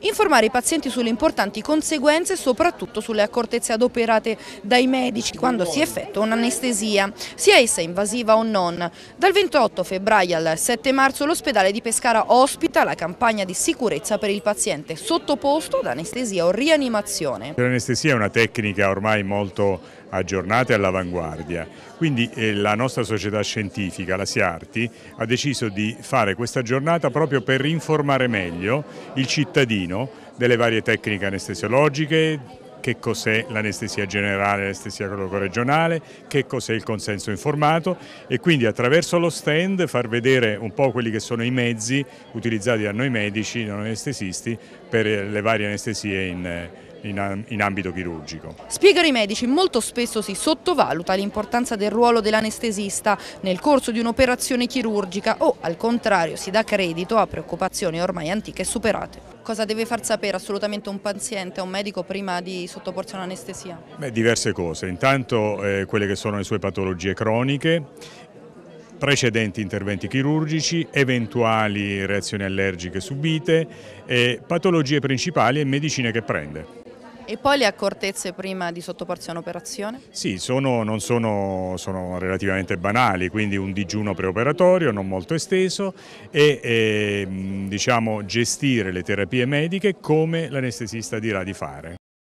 informare i pazienti sulle importanti conseguenze, e soprattutto sulle accortezze adoperate dai medici quando si effettua un'anestesia, sia essa invasiva o non. Dal 28 febbraio al 7 marzo l'ospedale di Pescara ospita la campagna di sicurezza per il paziente sottoposto ad anestesia o rianimazione. L'anestesia è una tecnica ormai molto aggiornate all'avanguardia. Quindi eh, la nostra società scientifica, la SIARTI, ha deciso di fare questa giornata proprio per informare meglio il cittadino delle varie tecniche anestesiologiche, che cos'è l'anestesia generale, l'anestesia regionale, che cos'è il consenso informato e quindi attraverso lo stand far vedere un po' quelli che sono i mezzi utilizzati da noi medici, non anestesisti, per le varie anestesie in, in, in ambito chirurgico. Spiegano i medici, molto spesso si sottovaluta l'importanza del ruolo dell'anestesista nel corso di un'operazione chirurgica o al contrario si dà credito a preoccupazioni ormai antiche e superate cosa deve far sapere assolutamente un paziente, o un medico prima di sottoporsi a un'anestesia? diverse cose, intanto eh, quelle che sono le sue patologie croniche, precedenti interventi chirurgici, eventuali reazioni allergiche subite, e patologie principali e medicine che prende. E poi le accortezze prima di sottoporsi a un'operazione? Sì, sono, non sono, sono, relativamente banali, quindi un digiuno preoperatorio non molto esteso e, e ehm, diciamo, gestire le terapie mediche come l'anestesista dirà di fare.